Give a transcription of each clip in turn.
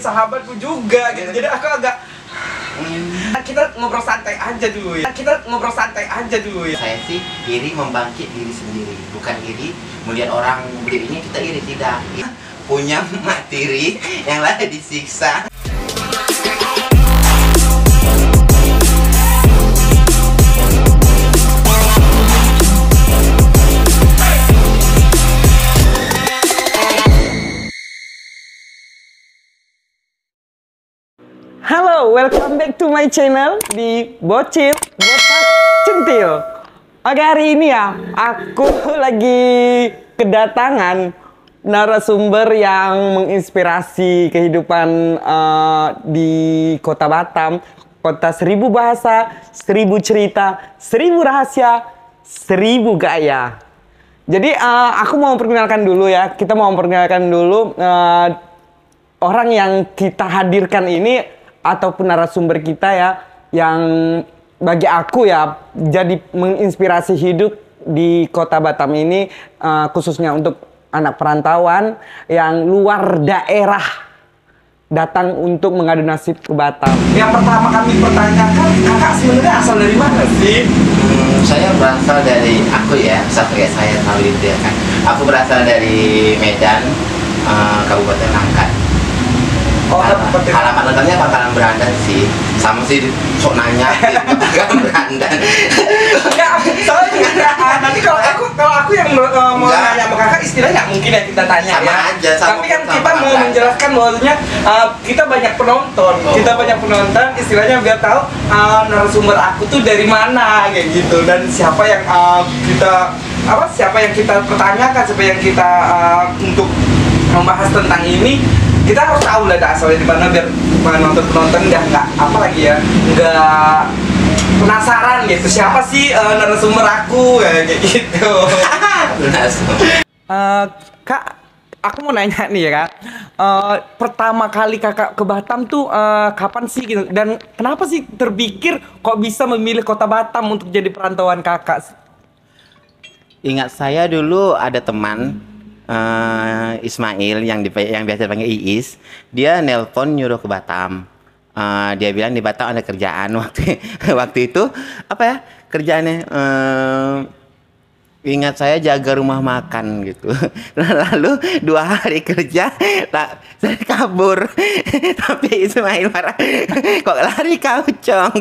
sahabatku juga gitu jadi aku agak hmm. ah, kita ngobrol santai aja dulu ya ah, kita ngobrol santai aja dulu ya saya sih iri membangkit diri sendiri bukan iri kemudian orang berdirinya kita iri tidak ah. punya materi yang lagi disiksa welcome back to my channel di Bocil Botak Centil. Oke, hari ini ya aku lagi kedatangan narasumber yang menginspirasi kehidupan uh, di Kota Batam, kota seribu bahasa, seribu cerita, seribu rahasia, seribu gaya. Jadi uh, aku mau memperkenalkan dulu ya, kita mau memperkenalkan dulu uh, orang yang kita hadirkan ini ataupun narasumber kita ya yang bagi aku ya jadi menginspirasi hidup di Kota Batam ini uh, khususnya untuk anak perantauan yang luar daerah datang untuk mengadu nasib ke Batam. Yang pertama kami pertanyakan, kakak sebenarnya asal dari mana sih? Hmm, saya berasal dari aku ya, satria ya, saya tahu itu ya kan. Aku berasal dari Medan, uh, Kabupaten Langkat oh halaman lengkapnya bakalan berandan sih sama sih sok nanya enggak berandan enggak soalnya nanti kalau aku kalau aku yang mau, eh, mau nanya sama kakak istilahnya mungkin ya kita tanya sama ya aja, sama, tapi kan kita mau menjelaskan bahwasanya uh, eh, kita banyak penonton oh. kita banyak penonton istilahnya biar tahu uh, narasumber aku tuh dari mana kayak gitu dan siapa yang uh, kita apa siapa yang kita pertanyakan siapa yang kita uh, untuk membahas tentang ini kita harus tahu lah asalnya di mana biar penonton penonton nggak nggak apa lagi ya nggak penasaran gitu siapa sih uh, narasumber aku ya kayak gitu uh, kak aku mau nanya nih ya kak uh, pertama kali kakak ke Batam tuh uh, kapan sih gitu dan kenapa sih terpikir kok bisa memilih kota Batam untuk jadi perantauan kakak ingat saya dulu ada teman uh, Ismail yang dipa- yang biasa dipanggil Iis, dia nelpon nyuruh ke Batam. Uh, dia bilang di Batam ada kerjaan waktu waktu itu apa ya kerjaannya uh, ingat saya jaga rumah makan gitu lalu dua hari kerja tak saya kabur tapi Ismail marah kok lari kau cong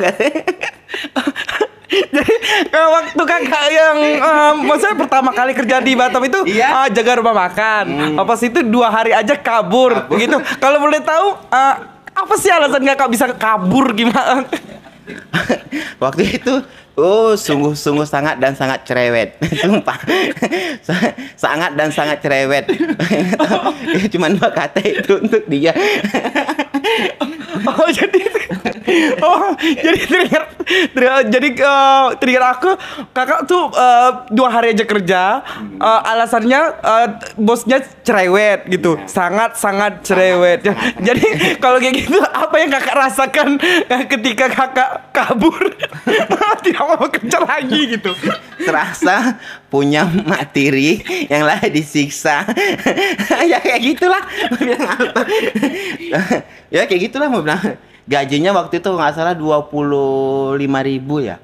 Jadi waktu kakak yang um, maksudnya pertama kali kerja di Batam itu iya. uh, jaga rumah makan. Hmm. Apa sih itu dua hari aja kabur, begitu. Kalau boleh tahu uh, apa sih alasan kakak bisa kabur gimana? Waktu itu Oh, sungguh-sungguh sangat dan sangat cerewet. Sumpah. sangat dan sangat cerewet. Ya, Cuma dua kata itu untuk dia. oh, jadi Oh, jadi trigger, trigger jadi uh, trigger aku kakak tuh uh, dua hari aja kerja. Uh, alasannya uh, bosnya cerewet gitu. Sangat-sangat iya. cerewet. jadi kalau kayak gitu apa yang kakak rasakan ketika kakak kabur? Tidak Kecil lagi gitu terasa punya mak yang lah disiksa ya kayak gitulah bilang ya kayak gitulah mau bilang gajinya waktu itu nggak salah dua puluh lima ribu ya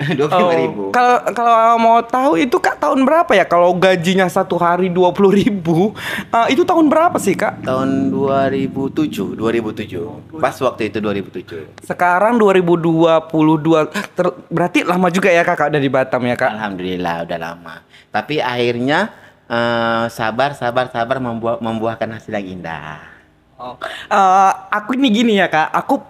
dua puluh oh, ribu. Kalau kalau mau tahu itu kak tahun berapa ya? Kalau gajinya satu hari dua puluh ribu, uh, itu tahun berapa sih kak? Tahun dua dua ribu tujuh ribu tujuh Pas waktu itu dua ribu tujuh Sekarang dua dua ribu 2022, ter, berarti lama juga ya kakak dari Batam ya kak? Alhamdulillah udah lama. Tapi akhirnya uh, sabar, sabar, sabar membuah, membuahkan hasil yang indah. Oh. Uh, aku ini gini ya kak, aku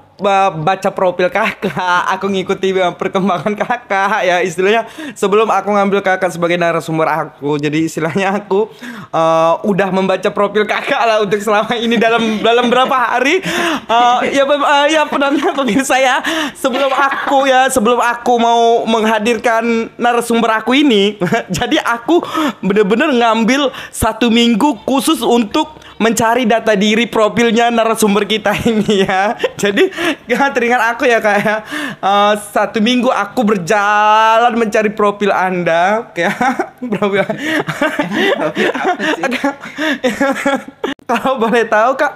baca profil kakak, aku ngikuti perkembangan kakak ya istilahnya sebelum aku ngambil kakak sebagai narasumber aku. Jadi istilahnya aku uh, udah membaca profil kakak lah untuk selama ini dalam dalam berapa hari. Uh, ya uh, ya penonton pemirsa ya, sebelum aku ya sebelum aku mau menghadirkan narasumber aku ini, jadi aku bener-bener ngambil satu minggu khusus untuk mencari data diri profilnya narasumber kita ini ya. Jadi ya, teringat aku ya kayak uh, ya. Eh, satu minggu aku berjalan mencari profil Anda ya profil. Kalau boleh tahu Kak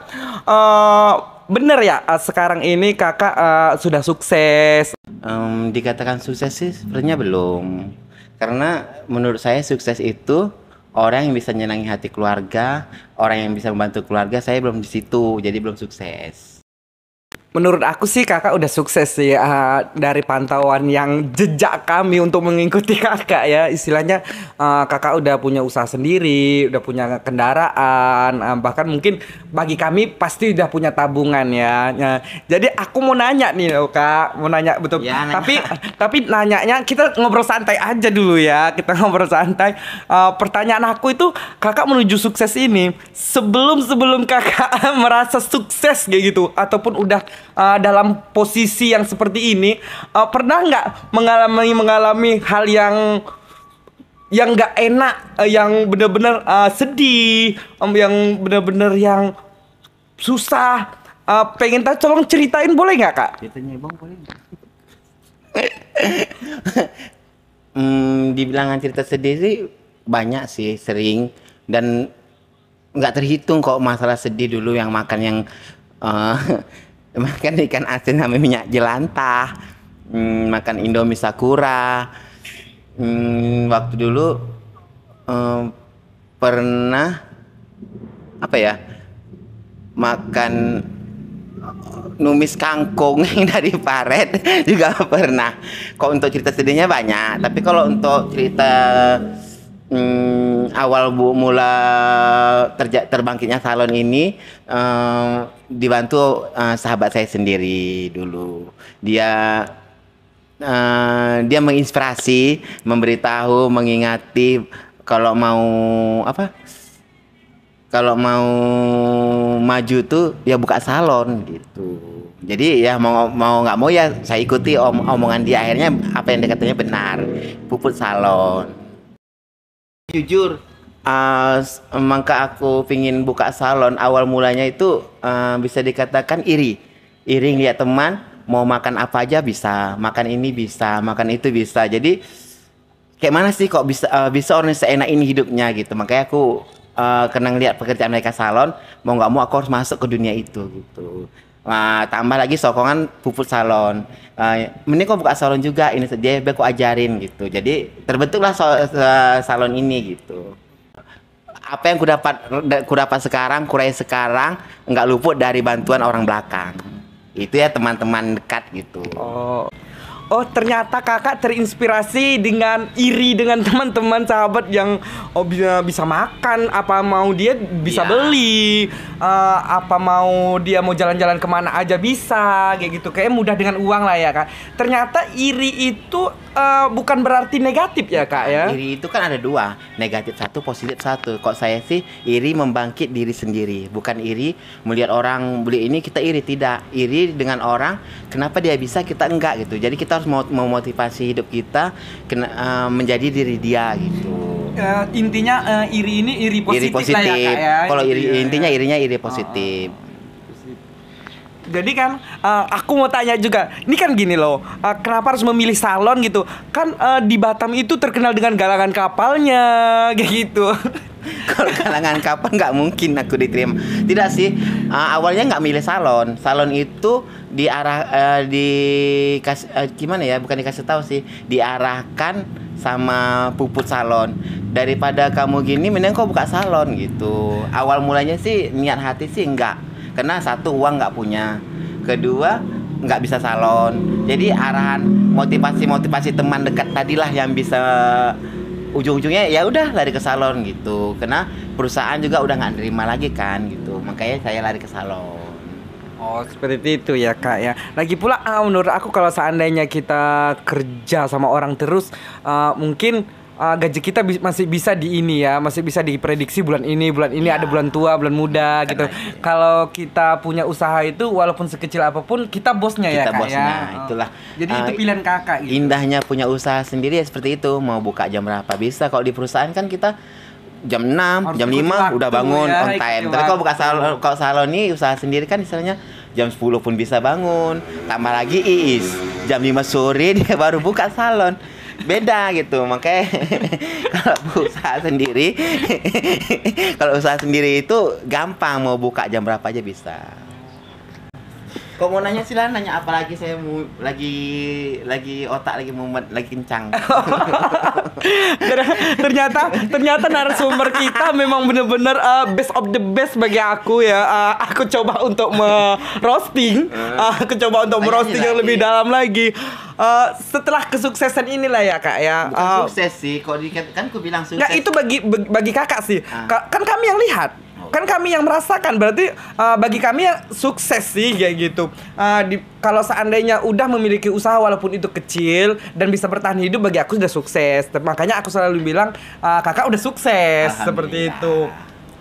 uh, bener ya eh, sekarang ini kakak uh, sudah sukses um, dikatakan sukses sih sebenarnya belum karena menurut saya sukses itu orang yang bisa nyenangi hati keluarga, orang yang bisa membantu keluarga, saya belum di situ, jadi belum sukses menurut aku sih kakak udah sukses sih uh, dari pantauan yang jejak kami untuk mengikuti kakak ya istilahnya uh, kakak udah punya usaha sendiri udah punya kendaraan uh, bahkan mungkin bagi kami pasti udah punya tabungan ya uh, jadi aku mau nanya nih loh kak mau nanya betul ya, nanya. tapi tapi nanyanya kita ngobrol santai aja dulu ya kita ngobrol santai uh, pertanyaan aku itu kakak menuju sukses ini sebelum sebelum kakak merasa sukses kayak gitu ataupun udah uh, dalam posisi yang seperti ini uh, pernah nggak mengalami mengalami hal yang yang nggak enak, uh, yang benar-benar uh, sedih, um, yang benar-benar yang susah. Uh, pengen tahu tolong ceritain boleh nggak kak? Ceritanya bang boleh. hmm, dibilangan cerita sedih sih banyak sih sering dan nggak terhitung kok masalah sedih dulu yang makan yang uh, makan ikan asin sama minyak jelantah hmm, makan indomie sakura hmm, waktu dulu hmm, pernah apa ya makan eh, numis kangkung dari paret juga pernah. Kok untuk cerita sedihnya banyak, tapi kalau untuk cerita hmm, awal bu mula terbangkitnya salon ini, hmm, dibantu uh, sahabat saya sendiri dulu. Dia uh, dia menginspirasi, memberitahu, mengingati kalau mau apa? Kalau mau maju tuh ya buka salon gitu. Jadi ya mau mau nggak mau ya saya ikuti om omongan dia akhirnya apa yang dikatanya benar. Puput salon. Jujur, uh, maka aku pingin buka salon awal mulanya itu uh, bisa dikatakan iri iri ngeliat teman mau makan apa aja bisa makan ini bisa makan itu bisa jadi kayak mana sih kok bisa uh, bisa orang seenak ini hidupnya gitu makanya aku uh, kena ngeliat pekerjaan mereka salon mau nggak mau aku harus masuk ke dunia itu gitu Nah, tambah lagi sokongan puput salon. Uh, mending kok buka salon juga ini dia aku ajarin gitu. Jadi terbentuklah so, salon ini gitu apa yang ku dapat ku dapat sekarang kurai sekarang nggak luput dari bantuan orang belakang itu ya teman-teman dekat gitu oh oh ternyata kakak terinspirasi dengan iri dengan teman-teman sahabat yang oh bisa, bisa makan apa mau dia bisa yeah. beli uh, apa mau dia mau jalan-jalan kemana aja bisa kayak gitu kayak mudah dengan uang lah ya kak ternyata iri itu uh, bukan berarti negatif ya kak ya. Iri itu kan ada dua, negatif satu, positif satu. Kok saya sih iri membangkit diri sendiri, bukan iri melihat orang beli ini kita iri tidak, iri dengan orang kenapa dia bisa kita enggak gitu. Jadi kita harus memotivasi hidup kita kena, uh, menjadi diri dia gitu. Uh, intinya uh, iri ini iri positif, iri positif. lah ya kak ya. Kalau iri, iya, iya. intinya irinya iri positif. Uh jadi kan uh, aku mau tanya juga ini kan gini loh uh, kenapa harus memilih salon gitu kan uh, di Batam itu terkenal dengan galangan kapalnya kayak gitu kalau galangan kapal nggak mungkin aku diterima tidak sih uh, awalnya nggak milih salon salon itu diarah uh, di kas, uh, gimana ya bukan dikasih tahu sih diarahkan sama puput salon daripada kamu gini mending kau buka salon gitu awal mulanya sih niat hati sih enggak karena satu uang nggak punya kedua nggak bisa salon jadi arahan motivasi motivasi teman dekat tadilah yang bisa ujung-ujungnya ya udah lari ke salon gitu karena perusahaan juga udah nggak nerima lagi kan gitu makanya saya lari ke salon Oh seperti itu ya kak ya. Lagi pula ah, menurut aku kalau seandainya kita kerja sama orang terus uh, mungkin uh, gaji kita bi masih bisa di ini ya, masih bisa diprediksi bulan ini, bulan ini ya. ada bulan tua, bulan muda gitu. Kalau kita punya usaha itu walaupun sekecil apapun kita bosnya kita ya Kita bosnya, ya. Oh. itulah. Jadi itu ah, pilihan Kakak gitu. Indahnya punya usaha sendiri ya seperti itu. Mau buka jam berapa bisa. Kalau di perusahaan kan kita jam 6, Harus jam 5 udah bangun ya, on time. Tapi kalau buka salon, kalau salon ini usaha sendiri kan misalnya jam 10 pun bisa bangun. Tambah lagi Iis, jam 5 sore dia baru buka salon beda gitu makanya kalau usaha sendiri kalau usaha sendiri itu gampang mau buka jam berapa aja bisa Kok mau nanya sih lah, nanya apa lagi saya mau lagi lagi otak lagi mumet lagi kencang. ternyata ternyata narasumber kita memang benar-benar uh, best of the best bagi aku ya. Uh, aku coba untuk merosting, uh, hmm. eh, aku coba untuk merosting yang lebih dalam lagi uh, setelah kesuksesan inilah ya kak ya. Bukan uh, sukses sih, di, kan aku bilang sukses. Nggak, itu bagi bagi kakak sih. Ah. kan kami yang lihat oh. kan kami yang merasakan berarti uh, bagi kami ya sukses sih kayak gitu uh, di, kalau seandainya udah memiliki usaha walaupun itu kecil dan bisa bertahan hidup bagi aku sudah sukses makanya aku selalu bilang uh, kakak udah sukses seperti itu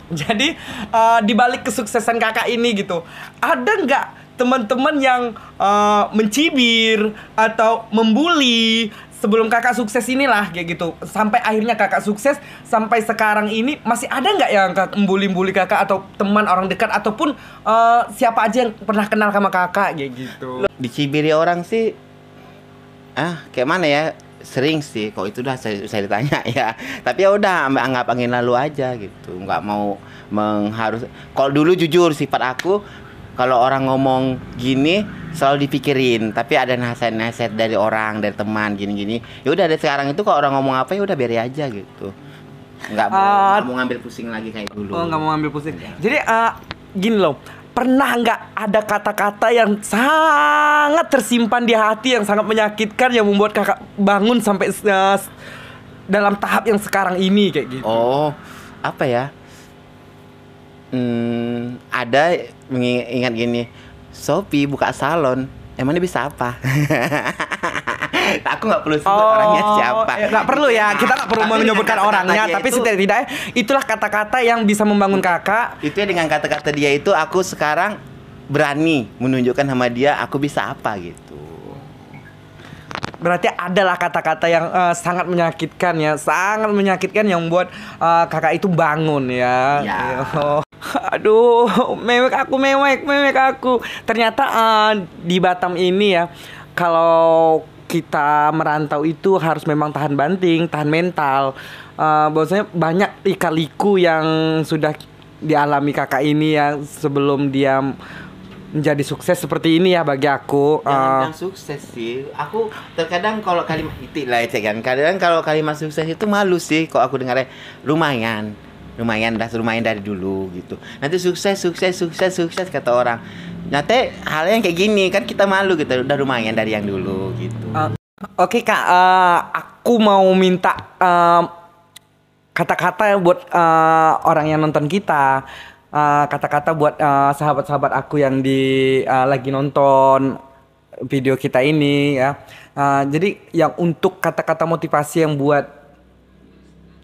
Jadi uh, dibalik kesuksesan kakak ini gitu, ada nggak teman-teman yang uh, mencibir atau membuli sebelum kakak sukses inilah kayak gitu sampai akhirnya kakak sukses sampai sekarang ini masih ada nggak yang membuli-buli kakak atau teman orang dekat ataupun uh, siapa aja yang pernah kenal sama kakak kayak gitu dicibiri orang sih ah kayak mana ya sering sih kok itu udah saya, saya ditanya ya tapi ya udah anggap angin lalu aja gitu nggak mau mengharus kalau dulu jujur sifat aku kalau orang ngomong gini selalu dipikirin tapi ada nasihat-nasihat dari orang dari teman gini-gini ya udah dari sekarang itu kalau orang ngomong apa ya udah beri aja gitu nggak mau, uh, mau ngambil pusing lagi kayak dulu oh nggak mau ngambil pusing ya. jadi uh, gini loh pernah nggak ada kata-kata yang sangat tersimpan di hati yang sangat menyakitkan yang membuat kakak bangun sampai uh, dalam tahap yang sekarang ini kayak gitu oh apa ya hmm, ada mengingat gini Sophie buka salon emangnya bisa apa kita aku nggak perlu sebut oh, orangnya siapa eh, nggak perlu ya kita nggak perlu menyebutkan kata orangnya tapi setidaknya tidak itulah kata-kata yang bisa membangun kakak itu ya dengan kata-kata dia itu aku sekarang berani menunjukkan sama dia aku bisa apa gitu berarti adalah kata-kata yang uh, sangat menyakitkan ya sangat menyakitkan yang buat uh, kakak itu bangun ya, ya. Oh. aduh mewek aku mewek mewek aku ternyata uh, di Batam ini ya kalau kita merantau itu harus memang tahan banting, tahan mental. Uh, bahwasanya banyak ikaliku yang sudah dialami kakak ini yang sebelum dia menjadi sukses seperti ini ya bagi aku. Jangan uh, sukses sih. Aku terkadang kalau kalimat itu lah ya kan. Kadang kalau kalimat sukses itu malu sih kok aku dengarnya lumayan lumayan dah lumayan dari dulu gitu nanti sukses sukses sukses sukses kata orang nanti hal yang kayak gini kan kita malu gitu udah lumayan dari yang dulu gitu uh, oke okay, kak uh, aku mau minta uh, kata-kata buat uh, orang yang nonton kita kata-kata uh, buat sahabat-sahabat uh, aku yang di uh, lagi nonton video kita ini ya uh, jadi yang untuk kata-kata motivasi yang buat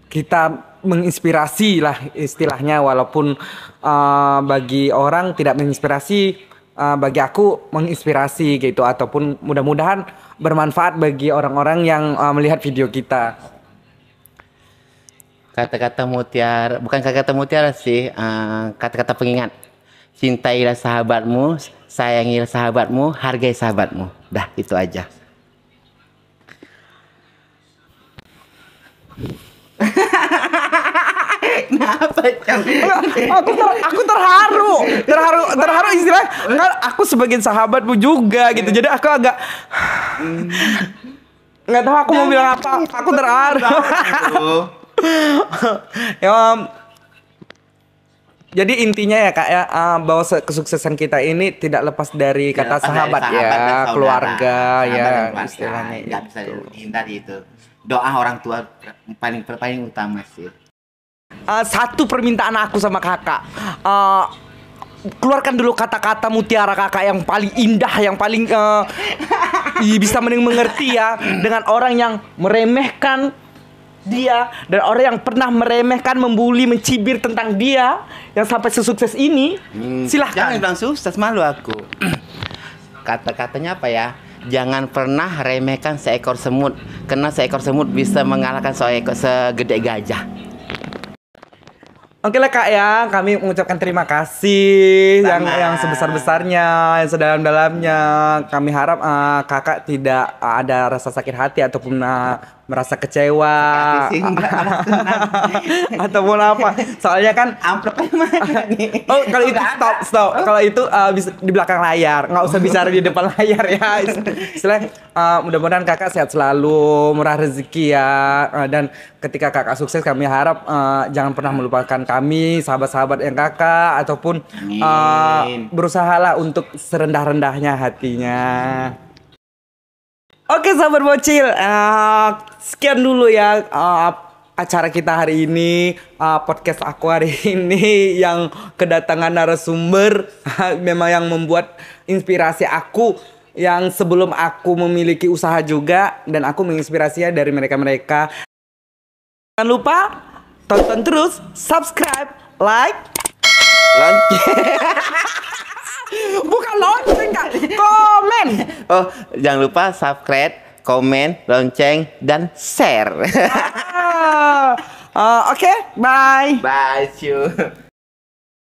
kita menginspirasi lah istilahnya walaupun uh, bagi orang tidak menginspirasi uh, bagi aku menginspirasi gitu ataupun mudah-mudahan bermanfaat bagi orang-orang yang uh, melihat video kita kata-kata mutiara bukan kata-kata mutiara sih kata kata-kata pengingat cintailah sahabatmu sayangilah sahabatmu hargai sahabatmu dah itu aja Kenapa? aku ter, aku terharu, terharu, terharu istilah. Kan aku sebagai sahabatmu juga gitu. Jadi aku agak nggak tahu aku mau bilang apa. Aku terharu. Gitu ya, jadi intinya ya kak ya uh, bahwa kesuksesan kita ini tidak lepas dari tidak kata lepas sahabat, dari sahabat ya, saudara, keluarga ya, ya istilahnya. Nggak ya, bisa gitu. dihindari itu. Doa orang tua paling paling utama sih. Eh, satu permintaan aku sama kakak. Uh, keluarkan dulu kata-kata mutiara kakak yang paling indah, yang paling uh, bisa mending mengerti ya dengan orang yang meremehkan dia dan orang yang pernah meremehkan, membuli, mencibir tentang dia yang sampai sesukses ini, hmm, silahkan. Jangan bilang sukses malu aku. Kata-katanya apa ya? Jangan pernah remehkan seekor semut, karena seekor semut bisa mengalahkan seekor segede gajah. Oke lah kak ya, kami mengucapkan terima kasih Sama. yang yang sebesar besarnya, yang sedalam dalamnya. Kami harap uh, kakak tidak eh, ada rasa sakit hati ataupun uh, merasa kecewa atau mau apa soalnya kan oh, oh kalau itu stop stop kalau itu bisa di belakang layar nggak usah bicara di depan layar ya istilah eh, mudah-mudahan kakak sehat selalu murah rezeki ya eh, dan ketika kakak sukses kami harap eh, jangan pernah melupakan kami sahabat-sahabat yang kakak ataupun uh, berusahalah untuk serendah-rendahnya hatinya Oke sahabat bocil, uh, sekian dulu ya uh, acara kita hari ini, uh, podcast aku hari ini yang kedatangan narasumber memang yang membuat inspirasi aku yang sebelum aku memiliki usaha juga dan aku menginspirasinya dari mereka-mereka. Jangan lupa tonton terus, subscribe, like, like. Bukan lonceng kak, komen. Oh, jangan lupa subscribe, komen, lonceng, dan share. ah, uh, Oke, okay, bye. Bye, you.